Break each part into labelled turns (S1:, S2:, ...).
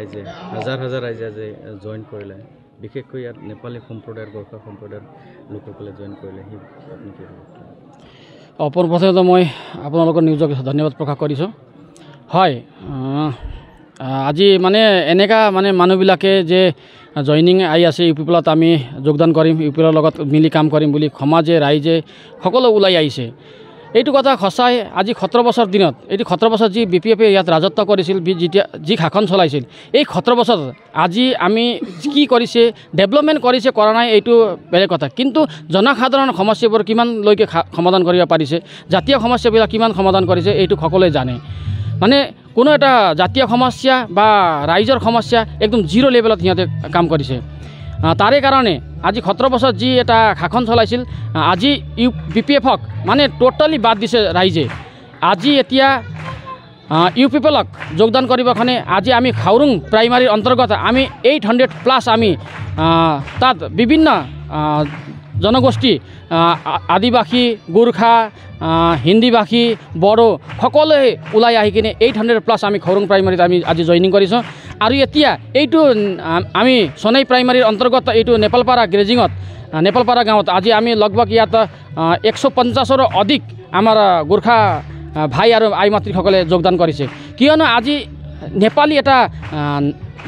S1: ৰাইজে হাজাৰ হাজাৰ ৰাইজে আজি জইন কৰিলে বিশেষকৈ ইয়াত নেপালী সম্প্ৰদায়ৰ গোৰ্খা সম্প্ৰদায়ৰ লোকসকলে জইন কৰিলে সি আপুনি কি অপৰপ্ৰথমতে মই আপোনালোকৰ নিউজক ধন্যবাদ প্ৰকাশ কৰিছোঁ হয় আজি মানে এনেকুৱা মানে মানুহবিলাকে যে জইনিং আহি আছে ইউ পি পিপলত আমি যোগদান কৰিম ইউ পি পিপলৰ লগত মিলি কাম কৰিম বুলি সমাজে ৰাইজে সকলো ওলাই আহিছে এইটো কথা সঁচাই আজি সত্ৰ বছৰ দিনত এইটো সত্ৰ বছৰ যি বি পি এফে ইয়াত ৰাজত্ব কৰিছিল যেতিয়া যি শাসন চলাইছিল এই সত্ৰ বছৰত আজি আমি কি কৰিছে ডেভেলপমেণ্ট কৰিছে কৰা নাই এইটো বেলেগ কথা কিন্তু জনসাধাৰণৰ সমস্যাবোৰ কিমানলৈকে সমাধান কৰিব পাৰিছে জাতীয় সমস্যাবিলাক কিমান সমাধান কৰিছে এইটো সকলোৱে জানে মানে কোনো এটা জাতীয় সমস্যা বা ৰাইজৰ সমস্যা একদম জিৰ' লেভেলত সিহঁতে কাম কৰিছে তাৰে কাৰণে আজি সত্ৰপথত যি এটা শাসন চলাইছিল আজি ইউ বি পি এফক মানে টোটেলি বাদ দিছে ৰাইজে আজি এতিয়া ইউ পি পিপলক যোগদান কৰিবৰ কাৰণে আজি আমি খাওৰুং প্ৰাইমাৰীৰ অন্তৰ্গত আমি এইট হাণ্ড্ৰেড প্লাছ আমি তাত বিভিন্ন জনগোষ্ঠী আদিবাসী গোৰ্খা হিন্দীভাষী বড়ো সকলোৱে ওলাই আহি কিনে এইট হাণ্ড্ৰেড প্লাছ আমি খৰুং প্ৰাইমাৰীত আমি আজি জইনিং কৰিছোঁ আৰু এতিয়া এইটো আমি চনাই প্ৰাইমাৰীৰ অন্তৰ্গত এইটো নেপালপাৰা গ্ৰেজিঙত নেপালপাৰা গাঁৱত আজি আমি লগভগ ইয়াত একশ পঞ্চাছৰো অধিক আমাৰ গোৰ্খা ভাই আৰু আই মাতৃসকলে যোগদান কৰিছে কিয়নো আজি নেপালী এটা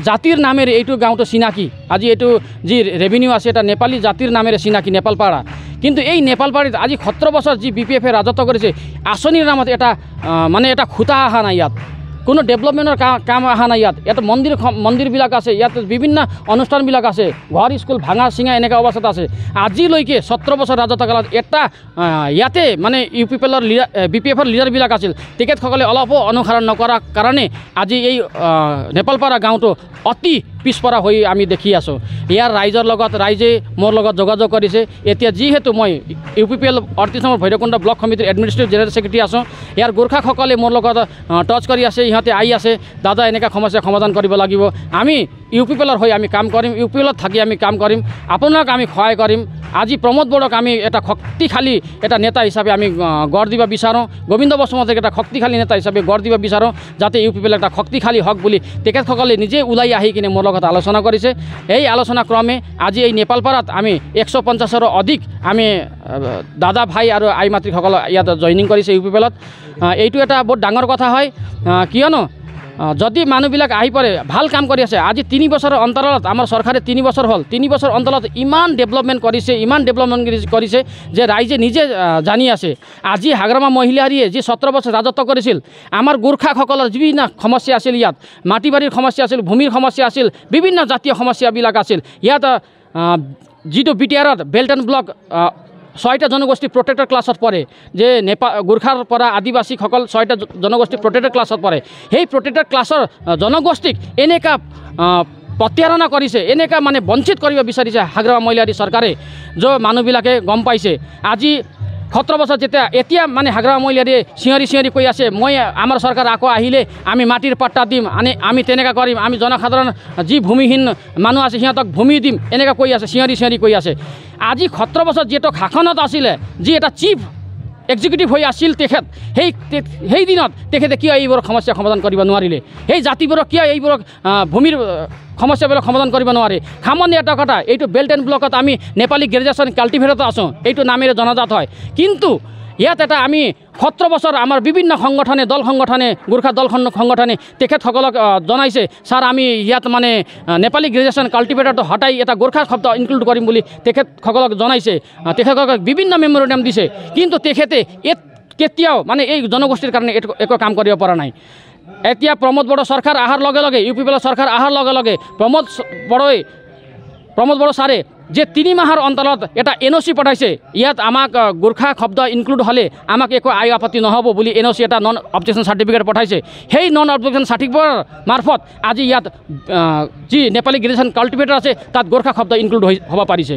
S1: জাতিৰ নামেৰে এইটো গাঁৱটো চিনাকি আজি এইটো যি ৰেভিনিউ আছে এটা নেপালী জাতিৰ নামেৰে চিনাকি নেপালপাৰা কিন্তু এই নেপালপাৰীত আজি সত্ৰ বছৰ যি বি পি এফে ৰাজত্ব কৰিছে আঁচনিৰ নামত এটা মানে এটা খুটা অহা নাই ইয়াত কোনো ডেভেলপমেণ্টৰ কাম কাম অহা নাই ইয়াত ইয়াত মন্দিৰ মন্দিৰবিলাক আছে ইয়াত বিভিন্ন অনুষ্ঠানবিলাক আছে ঘৰ স্কুল ভাঙা চিঙা এনেকুৱা অৱস্থাত আছে আজিলৈকে সত্ৰ বছৰ ৰাজত্ব কালত এটা ইয়াতে মানে ইউ পি পি এলৰ লিডাৰ বি পি এফৰ লিডাৰবিলাক আছিল তেখেতসকলে অলপো অনুসৰণ নকৰাৰ কাৰণে আজি এই নেপালপাৰা গাঁৱটো অতি পিছপৰা হৈ আমি দেখি আছোঁ ইয়াৰ ৰাইজৰ লগত ৰাইজে মোৰ লগত যোগাযোগ কৰিছে এতিয়া যিহেতু মই ইউ পি পি এল অৰ্থিছমৰ ভৈৰৱকুণ্ড ব্লক সমিতিৰ এডমিনিষ্ট্ৰেটিভ জেনেৰেল ছেক্ৰেটাৰী আছোঁ ইয়াৰ গোৰ্খাসকলে মোৰ লগত টচ কৰি আছে ইহঁতে আহি আছে দাদা এনেকুৱা সমস্যা সমাধান কৰিব লাগিব আমি ইউ পি পি এলৰ হৈ আমি কাম কৰিম ইউ পি পি এলত থাকি আমি কাম কৰিম আপোনাক আমি সহায় কৰিম আজি প্ৰমোদ বড়োক আমি এটা শক্তিশালী এটা নেতা হিচাপে আমি গঢ় দিব বিচাৰোঁ গোবিন্দ বসুমতীক এটা শক্তিশালী নেতা হিচাপে গঢ় দিব বিচাৰোঁ যাতে ইউ পি পি এল এটা শক্তিশালী হওক বুলি তেখেতসকলে নিজে ওলাই আহি কিনে মোৰ লগত আলোচনা কৰিছে এই আলোচনা ক্ৰমে আজি এই নেপালপাৰাত আমি একশ পঞ্চাছৰো অধিক আমি দাদা ভাই আৰু আই মাতৃসকলক ইয়াত জইনিং কৰিছে ইউ পি পি এলত এইটো এটা বহুত ডাঙৰ কথা হয় কিয়নো যদি মানুহবিলাক আহি পৰে ভাল কাম কৰি আছে আজি তিনি বছৰৰ অন্তৰালত আমাৰ চৰকাৰে তিনি বছৰ হ'ল তিনি বছৰ অন্তৰালত ইমান ডেভেলপমেণ্ট কৰিছে ইমান ডেভেলপমেণ্ট কৰিছে যে ৰাইজে নিজে জানি আছে আজি হাগ্ৰামা মহিলাৰীয়ে যি সত্ৰ বছৰ ৰাজত্ব কৰিছিল আমাৰ গোৰ্খাসকলৰ যিবিলাক সমস্যা আছিল ইয়াত মাটি বাৰীৰ সমস্যা আছিল ভূমিৰ সমস্যা আছিল বিভিন্ন জাতীয় সমস্যাবিলাক আছিল ইয়াত যিটো বি টি আৰত বেল্টন ব্লক ছয়টা জনগোষ্ঠী প্ৰটেক্টেড ক্লাছত পৰে যে নেপা গোৰ্খাৰ পৰা আদিবাসীসকল ছয়টা জনগোষ্ঠী প্ৰটেক্টেড ক্লাছত পৰে সেই প্ৰটেক্টেড ক্লাছৰ জনগোষ্ঠীক এনেকা প্ৰত্যাৰণা কৰিছে এনেকা মানে বঞ্চিত কৰিব বিচাৰিছে হাগ্ৰামা মহিলাৰী চৰকাৰে য মানুহবিলাকে গম পাইছে আজি সত্ৰ বছৰ যেতিয়া এতিয়া মানে হাগ্ৰা মৈলাৰীয়ে চিঞৰি চিঞৰি কৈ আছে মই আমাৰ চৰকাৰ আকৌ আহিলে আমি মাটিৰ পাট্টা দিম আনি আমি তেনেকুৱা কৰিম আমি জনসাধাৰণ যি ভূমিহীন মানুহ আছে সিহঁতক ভূমি দিম এনেকৈ কৈ আছে চিঞৰি চিঞৰি কৈ আছে আজি সত্ৰ বছৰত যিহেতু শাসনত আছিলে যি এটা চিফ এক্সিকিউটিভ হৈ আছিল তেখেত সেই সেইদিনত তেখেতে কিয় এইবোৰক সমস্যা সমাধান কৰিব নোৱাৰিলে সেই জাতিবোৰক কিয় এইবোৰক ভূমিৰ সমস্যাবিলাক সমাধান কৰিব নোৱাৰে সামান্য এটা কথা এইটো বেল্ট এণ্ড ব্লকত আমি নেপালী গ্ৰেজুৱেশ্যন কাল্টিভেটত আছোঁ এইটো নামেৰে জনজাত হয় কিন্তু ইয়াত এটা আমি সত্ৰ বছৰ আমাৰ বিভিন্ন সংগঠনে দল সংগঠনে গোৰ্খা দল সংগঠনে তেখেতসকলক জনাইছে ছাৰ আমি ইয়াত মানে নেপালী গ্ৰেজুৱেশ্যন কাল্টিভেটৰটো হটাই এটা গোৰ্খা শব্দ ইনক্লুড কৰিম বুলি তেখেতসকলক জনাইছে তেখেতসকলক বিভিন্ন মেম'ৰিয়াম দিছে কিন্তু তেখেতে কেতিয়াও মানে এই জনগোষ্ঠীৰ কাৰণে একো কাম কৰিব পৰা নাই এতিয়া প্ৰমোদ বড়ো চৰকাৰ অহাৰ লগে লগে ইউ পি পি এলৰ চৰকাৰ অহাৰ লগে লগে প্ৰমোদ বড়োৱে প্ৰমোদ বড়ো ছাৰে যে তিনি মাহৰ অন্তৰত এটা এন অ' চি পঠাইছে ইয়াত আমাক গোৰ্খা শব্দ ইনক্লুড হ'লে আমাক একো আয় আপত্তি নহ'ব বুলি এন অ' চি এটা নন অবজেকশ্যন চাৰ্টিফিকেট পঠাইছে সেই নন অবজেকশ্যন চাৰ্টিফিকেটৰ মাৰ্ফত আজি ইয়াত যি নেপালী গ্ৰেজুৱেশ্যন কাল্টিভেটৰ আছে তাত গোৰ্খা শব্দ ইনক্লুড হৈ হ'ব পাৰিছে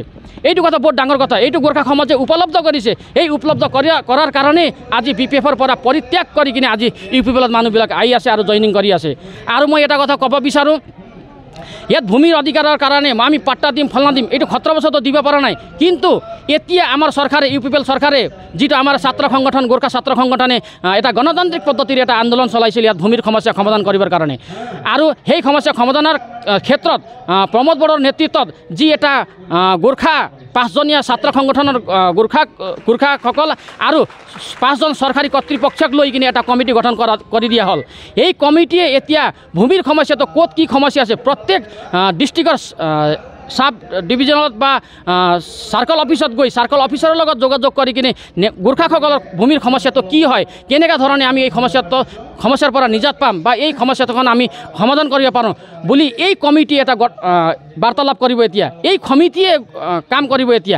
S1: এইটো কথা বহুত ডাঙৰ কথা এইটো গোৰ্খা সমাজে উপলব্ধ কৰিছে এই উপলব্ধ কৰি কৰাৰ কাৰণেই আজি বি পি এফৰ পৰা পৰিত্যাগ কৰি কিনে আজি ইউ পি পি এলত মানুহবিলাক আহি আছে আৰু জইনিং কৰি আছে আৰু মই এটা কথা ক'ব বিচাৰোঁ ইয়াত ভূমিৰ অধিকাৰৰ কাৰণে আমি পাট্টা দিম ফলনা দিম এইটো খত্ৰবশতো দিব পৰা নাই কিন্তু এতিয়া আমাৰ চৰকাৰে ইউ পি পি এল চৰকাৰে যিটো আমাৰ ছাত্ৰ সংগঠন গোৰ্খা ছাত্ৰ সংগঠনে এটা গণতান্ত্ৰিক পদ্ধতিৰে এটা আন্দোলন চলাইছিল ইয়াত ভূমিৰ সমস্যা সমাধান কৰিবৰ কাৰণে আৰু সেই সমস্যা সমাধানৰ ক্ষেত্ৰত প্ৰমোদ বড়োৰ নেতৃত্বত যি এটা গোৰ্খা পাঁচজনীয়া ছাত্ৰ সংগঠনৰ গোৰ্খা গোৰ্খাসকল আৰু পাঁচজন চৰকাৰী কৰ্তৃপক্ষক লৈ কিনে এটা কমিটি গঠন কৰা কৰি দিয়া হ'ল এই কমিটিয়ে এতিয়া ভূমিৰ সমস্যাটো ক'ত কি সমস্যা আছে প্ৰত্যেক প্ৰত্যেক ডিষ্ট্ৰিক্টৰ চাব ডিভিজনত বা চাৰ্কল অফিচত গৈ চাৰ্কল অফিচাৰৰ লগত যোগাযোগ কৰি কিনে গোৰ্খাসকলৰ ভূমিৰ সমস্যাটো কি হয় কেনেকুৱা ধৰণে আমি এই সমস্যাটো সমস্যাৰ পৰা নিজাত পাম বা এই সমস্যাটোখন আমি সমাধান কৰিব পাৰোঁ বুলি এই কমিটি এটা বাৰ্তালাপ কৰিব এতিয়া এই সমিতিয়ে কাম কৰিব এতিয়া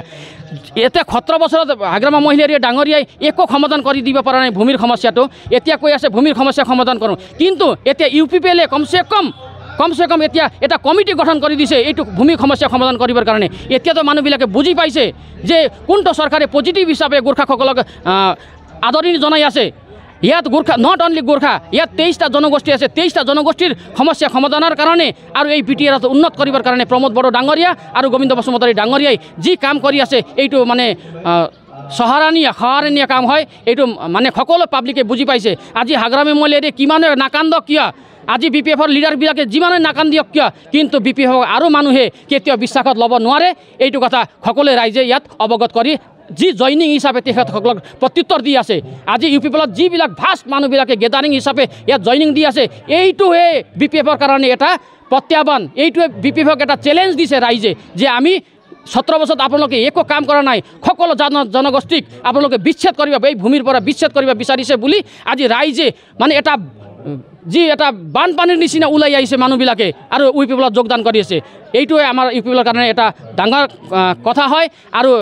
S1: এতিয়া সত্ৰ বছৰত আগ্ৰামা মহিলাৰীয়ে ডাঙৰীয়াই একো সমাধান কৰি দিব পৰা নাই ভূমিৰ সমস্যাটো এতিয়া কৈ আছে ভূমিৰ সমস্যা সমাধান কৰোঁ কিন্তু এতিয়া ইউ পি পি এলে কমচে কম কমচে কম এতিয়া এটা কমিটি গঠন কৰি দিছে এইটো ভূমি সমস্যা সমাধান কৰিবৰ কাৰণে এতিয়াতো মানুহবিলাকে বুজি পাইছে যে কোনটো চৰকাৰে পজিটিভ হিচাপে গোৰ্খাসকলক আদৰণি জনাই আছে ইয়াত গোৰ্খা নট অনলি গোৰ্খা ইয়াত তেইছটা জনগোষ্ঠী আছে তেইছটা জনগোষ্ঠীৰ সমস্যা সমাধানৰ কাৰণে আৰু এই পি টি আৰ উন্নত কৰিবৰ কাৰণে প্ৰমোদ বড়ো ডাঙৰীয়া আৰু গোবিন্দ বসুমতাৰী ডাঙৰীয়াই যি কাম কৰি আছে এইটো মানে চহৰণীয়া সহাৰণীয়া কাম হয় এইটো মানে সকলো পাব্লিকে বুজি পাইছে আজি হাগ্ৰামী মলিয়াৰে কিমানে নাকান্দ কিয় আজি বি পি এফৰ লিডাৰবিলাকে যিমানে নাকান দিয়ক কিয় কিন্তু বি পি এফক আৰু মানুহে কেতিয়াও বিশ্বাসত ল'ব নোৱাৰে এইটো কথা সকলোৱে ৰাইজে ইয়াত অৱগত কৰি যি জইনিং হিচাপে তেখেতসকলক প্ৰত্যুত্তৰ দি আছে আজি ইউ পি পি এলত যিবিলাক ফাষ্ট মানুহবিলাকে গেডাৰিং হিচাপে ইয়াত জইনিং দি আছে এইটোহে বি পি এফৰ কাৰণে এটা প্ৰত্যাহ্বান এইটোৱে বি পি এফক এটা চেলেঞ্জ দিছে ৰাইজে যে আমি সত্ৰ বছৰত আপোনালোকে একো কাম কৰা নাই সকলো জন জনগোষ্ঠীক আপোনালোকে বিচ্ছেদ কৰিব এই ভূমিৰ পৰা বিচ্ছেদ কৰিব বিচাৰিছে বুলি আজি ৰাইজে মানে এটা যি এটা বানপানীৰ নিচিনা ওলাই আহিছে মানুহবিলাকে আৰু ইউ পি পি এলত যোগদান কৰি আছে এইটোৱে আমাৰ ইউ পি পি এলৰ কাৰণে এটা ডাঙৰ কথা হয় আৰু